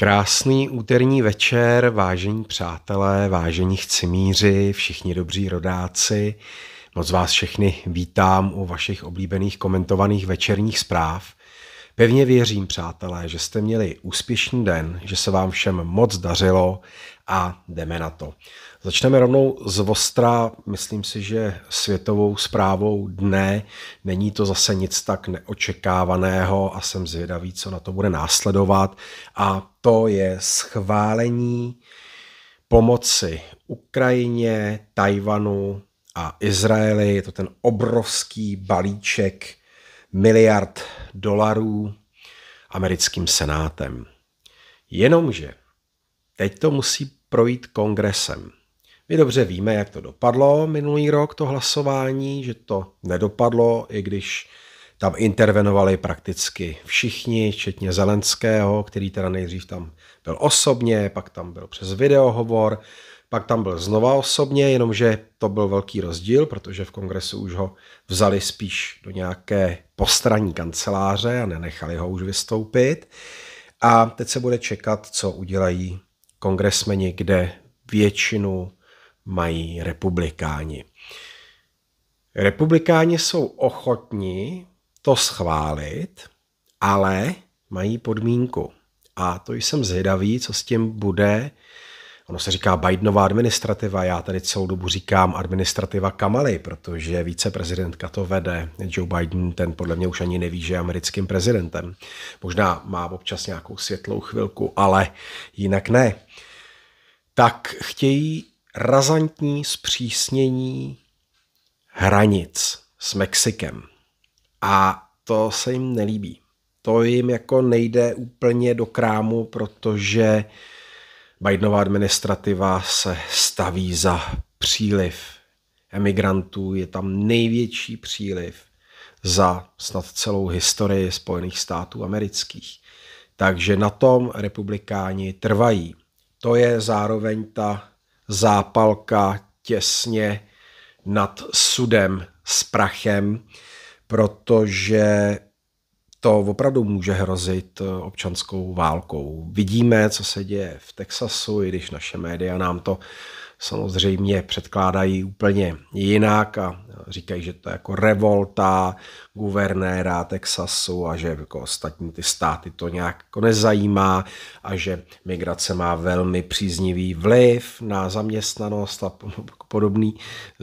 Krásný úterní večer, vážení přátelé, vážení chcimíři, všichni dobří rodáci. Moc vás všechny vítám u vašich oblíbených komentovaných večerních zpráv. Pevně věřím, přátelé, že jste měli úspěšný den, že se vám všem moc dařilo a jdeme na to. Začneme rovnou z Ostra, myslím si, že světovou zprávou dne. Není to zase nic tak neočekávaného a jsem zvědavý, co na to bude následovat. A to je schválení pomoci Ukrajině, Tajvanu a Izraeli. Je to ten obrovský balíček miliard dolarů americkým senátem. Jenomže teď to musí projít kongresem. My dobře víme, jak to dopadlo minulý rok, to hlasování, že to nedopadlo, i když tam intervenovali prakticky všichni, včetně Zelenského, který teda nejdřív tam byl osobně, pak tam byl přes videohovor, pak tam byl znova osobně, jenomže to byl velký rozdíl, protože v kongresu už ho vzali spíš do nějaké postranní kanceláře a nenechali ho už vystoupit. A teď se bude čekat, co udělají kongresmeni, kde většinu mají republikáni. Republikáni jsou ochotní to schválit, ale mají podmínku. A to jsem zvědavý, co s tím bude. Ono se říká Bidenová administrativa, já tady celou dobu říkám administrativa Kamaly, protože viceprezidentka to vede. Joe Biden, ten podle mě už ani neví, že je americkým prezidentem. Možná má občas nějakou světlou chvilku, ale jinak ne. Tak chtějí razantní zpřísnění hranic s Mexikem. A to se jim nelíbí. To jim jako nejde úplně do krámu, protože Bidenová administrativa se staví za příliv emigrantů. Je tam největší příliv za snad celou historii Spojených států amerických. Takže na tom republikáni trvají. To je zároveň ta zápalka těsně nad sudem s prachem, protože to opravdu může hrozit eh, občanskou válkou. Vidíme, co se děje v Texasu, i když naše média nám to samozřejmě předkládají úplně jinak a říkají, že to je jako revolta guvernéra Texasu a že jako ostatní ty státy to nějak jako nezajímá a že migrace má velmi příznivý vliv na zaměstnanost a podobný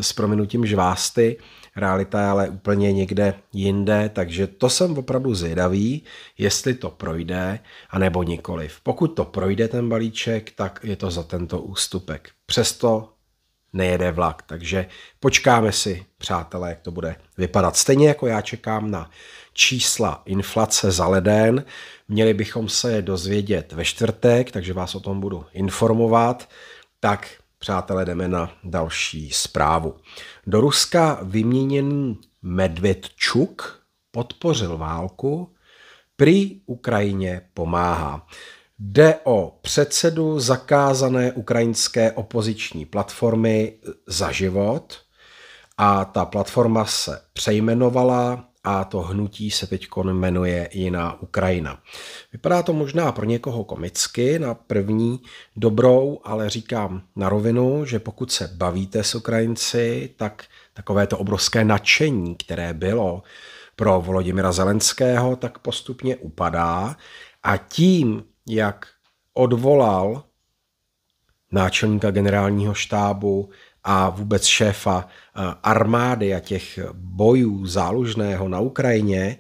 s prominutím žvásty realita je ale úplně někde jinde, takže to jsem opravdu zvědavý, jestli to projde, anebo nikoliv. Pokud to projde ten balíček, tak je to za tento ústupek. Přesto nejede vlak. Takže počkáme si, přátelé, jak to bude vypadat. Stejně jako já čekám na čísla inflace za leden. Měli bychom se je dozvědět ve čtvrtek, takže vás o tom budu informovat. Tak Přátelé, jdeme na další zprávu. Do Ruska vyměněný Medvedčuk podpořil válku, prý Ukrajině pomáhá. Jde o předsedu zakázané ukrajinské opoziční platformy Za život a ta platforma se přejmenovala a to hnutí se teď jmenuje Jiná Ukrajina. Vypadá to možná pro někoho komicky na první dobrou, ale říkám na rovinu, že pokud se bavíte s Ukrajinci, tak takové to obrovské nadšení, které bylo pro Volodymyra Zelenského, tak postupně upadá a tím, jak odvolal náčelníka generálního štábu a vůbec šéfa eh, armády a těch bojů zálužného na Ukrajině,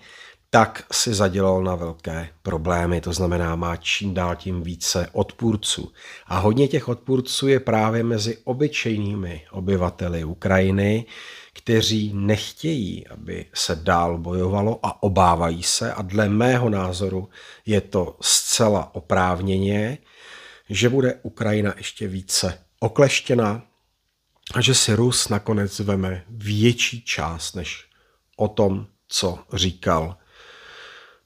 tak si zadělal na velké problémy. To znamená, má čím dál tím více odpůrců. A hodně těch odpůrců je právě mezi obyčejnými obyvateli Ukrajiny, kteří nechtějí, aby se dál bojovalo a obávají se. A dle mého názoru je to zcela oprávněně, že bude Ukrajina ještě více okleštěna, a že si Rus nakonec veme větší část než o tom, co říkal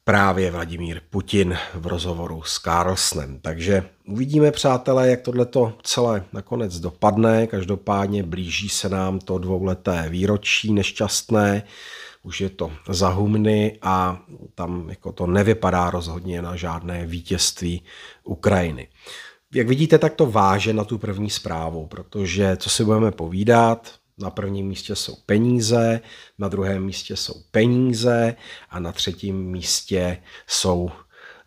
právě Vladimír Putin v rozhovoru s Carlsnem. Takže uvidíme, přátelé, jak tohleto celé nakonec dopadne. Každopádně blíží se nám to dvouleté výročí nešťastné, už je to za humny a tam jako to nevypadá rozhodně na žádné vítězství Ukrajiny. Jak vidíte, tak to váže na tu první zprávu, protože co si budeme povídat, na prvním místě jsou peníze, na druhém místě jsou peníze a na třetím místě jsou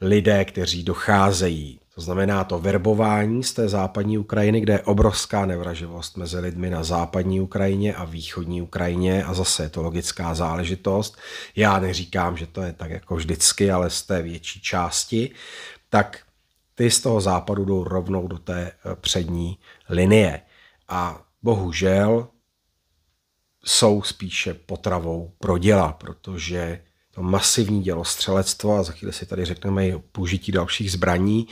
lidé, kteří docházejí. To znamená to verbování z té západní Ukrajiny, kde je obrovská nevraživost mezi lidmi na západní Ukrajině a východní Ukrajině a zase je to logická záležitost. Já neříkám, že to je tak jako vždycky, ale z té větší části. Tak ty z toho západu jdou rovnou do té eh, přední linie. A bohužel jsou spíše potravou pro děla, protože to masivní dělostřelectvo, a za chvíli si tady řekneme i použití dalších zbraní,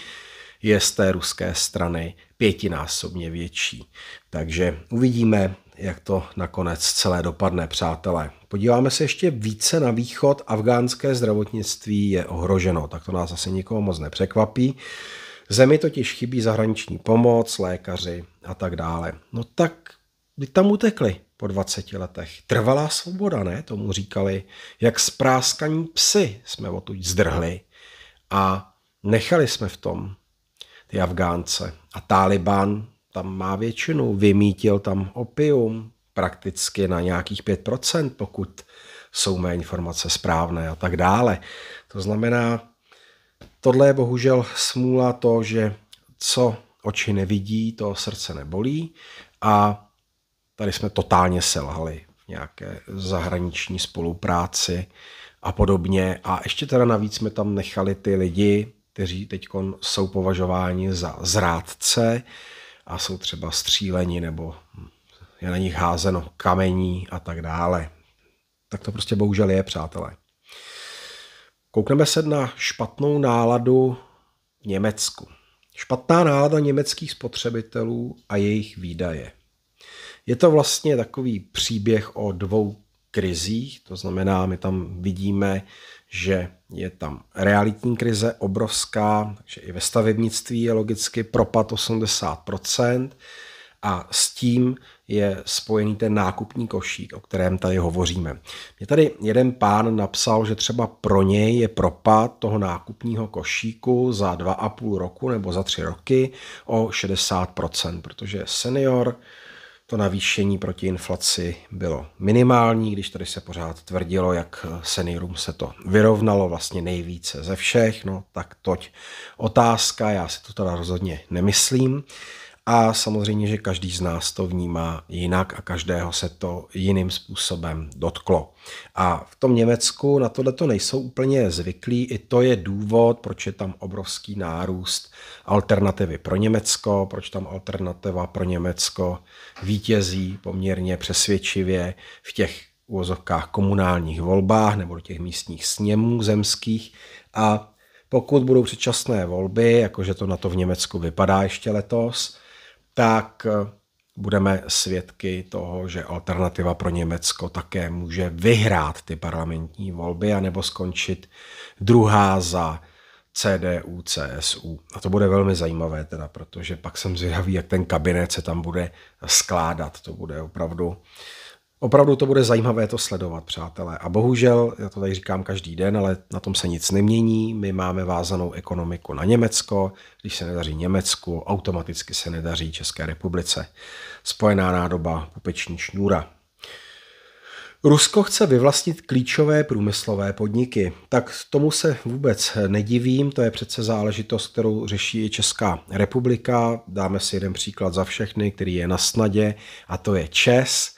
je z té ruské strany pětinásobně větší. Takže uvidíme, jak to nakonec celé dopadne, přátelé. Podíváme se ještě více na východ. Afgánské zdravotnictví je ohroženo, tak to nás asi nikoho moc nepřekvapí. Zemi totiž chybí zahraniční pomoc, lékaři a tak dále. No tak by tam utekli po 20 letech. Trvalá svoboda, ne? Tomu říkali, jak spráskaní psy jsme odtud zdrhli a nechali jsme v tom ty Afgánce. A Taliban tam má většinu, vymítil tam opium prakticky na nějakých 5%, pokud jsou mé informace správné a tak dále. To znamená, tohle je bohužel smůla to, že co oči nevidí, to srdce nebolí a tady jsme totálně selhali v nějaké zahraniční spolupráci a podobně. A ještě teda navíc jsme tam nechali ty lidi, kteří teď jsou považováni za zrádce a jsou třeba stříleni nebo je na nich házeno kamení a tak dále. Tak to prostě bohužel je, přátelé. Koukneme se na špatnou náladu v Německu. Špatná nálada německých spotřebitelů a jejich výdaje. Je to vlastně takový příběh o dvou krizích, to znamená, my tam vidíme že je tam realitní krize obrovská, takže i ve stavebnictví je logicky propad 80% a s tím je spojený ten nákupní košík, o kterém tady hovoříme. Mě tady jeden pán napsal, že třeba pro něj je propad toho nákupního košíku za 2,5 roku nebo za 3 roky o 60%, protože senior to navýšení proti inflaci bylo minimální, když tady se pořád tvrdilo, jak seniorům se to vyrovnalo vlastně nejvíce ze všech, no tak toť otázka, já si to teda rozhodně nemyslím. A samozřejmě, že každý z nás to vnímá jinak a každého se to jiným způsobem dotklo. A v tom Německu na tohle to nejsou úplně zvyklí, i to je důvod, proč je tam obrovský nárůst alternativy pro Německo, proč tam alternativa pro Německo vítězí poměrně přesvědčivě v těch uvozovkách komunálních volbách nebo do těch místních sněmů zemských a pokud budou předčasné volby, jakože to na to v Německu vypadá ještě letos, tak eh, budeme svědky toho, že alternativa pro Německo také může vyhrát ty parlamentní volby anebo skončit druhá za CDU, CSU. A to bude velmi zajímavé teda, protože pak jsem zvědavý, jak ten kabinet se tam bude skládat. To bude opravdu Opravdu to bude zajímavé to sledovat, přátelé. A bohužel, já to tady říkám každý den, ale na tom se nic nemění. My máme vázanou ekonomiku na Německo. Když se nedaří Německu, automaticky se nedaří České republice. Spojená nádoba, pupeční šňůra. Rusko chce vyvlastnit klíčové průmyslové podniky. Tak tomu se vůbec nedivím, to je přece záležitost, kterou řeší i Česká republika. Dáme si jeden příklad za všechny, který je na snadě, a to je ČES –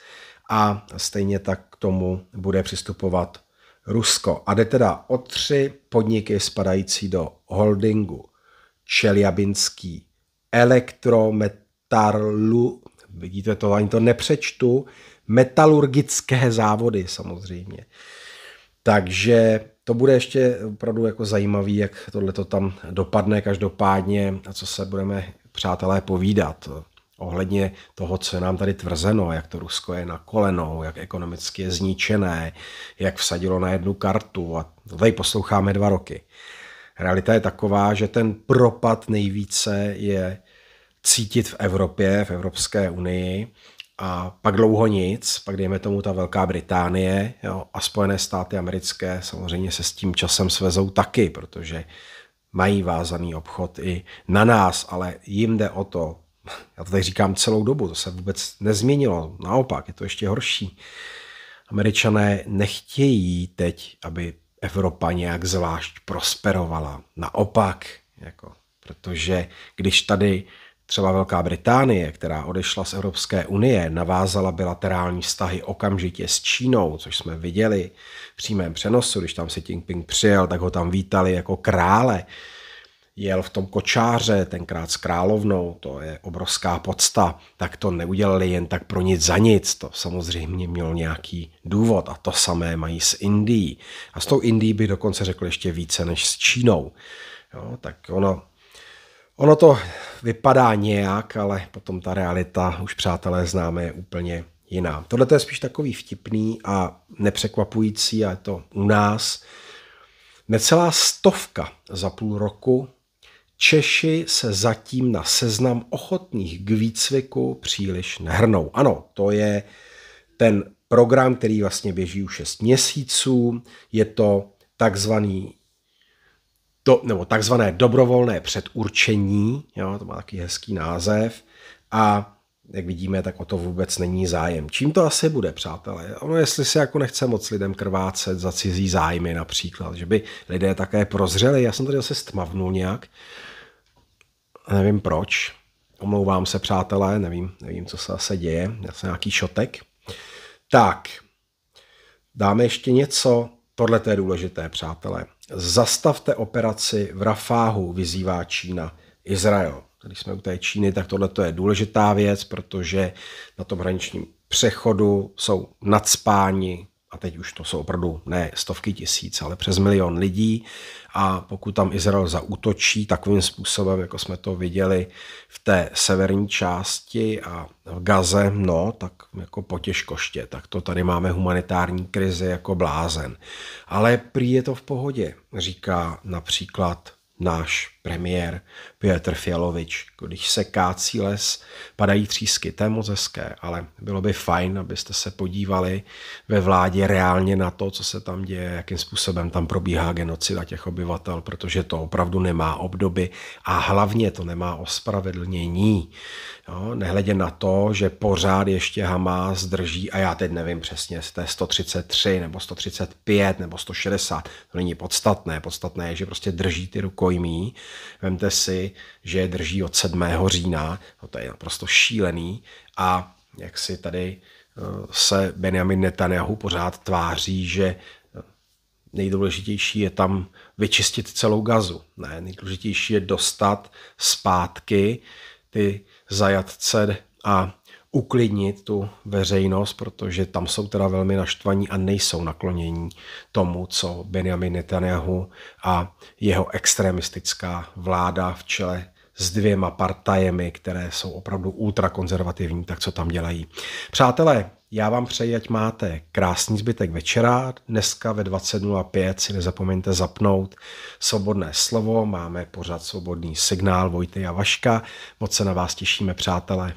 a stejně tak k tomu bude přistupovat Rusko. A jde teda o tři podniky spadající do holdingu Čeliabinský elektrometarlu, vidíte to, ani to nepřečtu, metalurgické závody samozřejmě. Takže to bude ještě opravdu jako zajímavý, jak tohle to tam dopadne každopádně a co se budeme přátelé povídat ohledně toho, co je nám tady tvrzeno, jak to Rusko je na kolenou, jak ekonomicky je zničené, jak vsadilo na jednu kartu a to tady posloucháme dva roky. Realita je taková, že ten propad nejvíce je cítit v Evropě, v Evropské unii a pak dlouho nic, pak dejme tomu ta Velká Británie jo, a Spojené státy americké samozřejmě se s tím časem svezou taky, protože mají vázaný obchod i na nás, ale jim jde o to já to tak říkám celou dobu, to se vůbec nezměnilo, naopak je to ještě horší. Američané nechtějí teď, aby Evropa nějak zvlášť prosperovala. Naopak, jako, protože když tady třeba Velká Británie, která odešla z Evropské unie, navázala bilaterální vztahy okamžitě s Čínou, což jsme viděli v přímém přenosu, když tam si Jinping přijel, tak ho tam vítali jako krále jel v tom kočáře, tenkrát s královnou, to je obrovská podsta, tak to neudělali jen tak pro nic za nic, to samozřejmě mělo nějaký důvod a to samé mají s Indií. A s tou Indií by dokonce řekl ještě více než s Čínou. Jo, tak ono, ono to vypadá nějak, ale potom ta realita, už přátelé známe, je úplně jiná. Tohle je spíš takový vtipný a nepřekvapující a je to u nás. Necelá stovka za půl roku Češi se zatím na seznam ochotných k výcviku příliš nehrnou. Ano, to je ten program, který vlastně běží už 6 měsíců. Je to takzvaný do, nebo takzvané dobrovolné předurčení, jo, to má taky hezký název, a jak vidíme, tak o to vůbec není zájem. Čím to asi bude, přátelé? Ono, jestli se jako nechce moc lidem krvácet za cizí zájmy například, že by lidé také prozřeli, já jsem tady zase stmavnul nějak, nevím proč. Omlouvám se, přátelé, nevím, nevím, co se zase děje. Já jsem nějaký šotek. Tak, dáme ještě něco. Tohle to je důležité, přátelé. Zastavte operaci v Rafáhu, vyzývá Čína. Izrael. Když jsme u té Číny, tak tohle je důležitá věc, protože na tom hraničním přechodu jsou nadspáni a teď už to jsou opravdu ne stovky tisíc, ale přes milion lidí a pokud tam Izrael zautočí takovým způsobem, jako jsme to viděli v té severní části a v Gaze, no, tak jako potěžkoště, tak to tady máme humanitární krizi jako blázen. Ale prý je to v pohodě, říká například náš premiér Pětr Fialovič. Když se kácí les, padají třísky, to je moc hezké, ale bylo by fajn, abyste se podívali ve vládě reálně na to, co se tam děje, jakým způsobem tam probíhá genocida těch obyvatel, protože to opravdu nemá obdoby a hlavně to nemá ospravedlnění. Jo, nehledě na to, že pořád ještě Hamas drží, a já teď nevím přesně, jestli 133 nebo 135 nebo 160, to není podstatné, podstatné je, že prostě drží ty rukojmí, Vemte si, že je drží od 7. října, no to je naprosto šílený a jak si tady eh, se Benjamin Netanyahu pořád tváří, že eh, nejdůležitější je tam vyčistit celou gazu. Ne, nejdůležitější je dostat zpátky ty zajatce a uklidnit tu veřejnost, protože tam jsou teda velmi naštvaní a nejsou naklonění tomu, co Benjamin Netanyahu a jeho extremistická vláda v čele s dvěma partajemi, které jsou opravdu ultrakonzervativní, tak co tam dělají. Přátelé, já vám přeji, ať máte krásný zbytek večera. Dneska ve 20.05 si nezapomeňte zapnout Svobodné slovo. Máme pořád svobodný signál Vojty a Vaška. Moc se na vás těšíme, přátelé.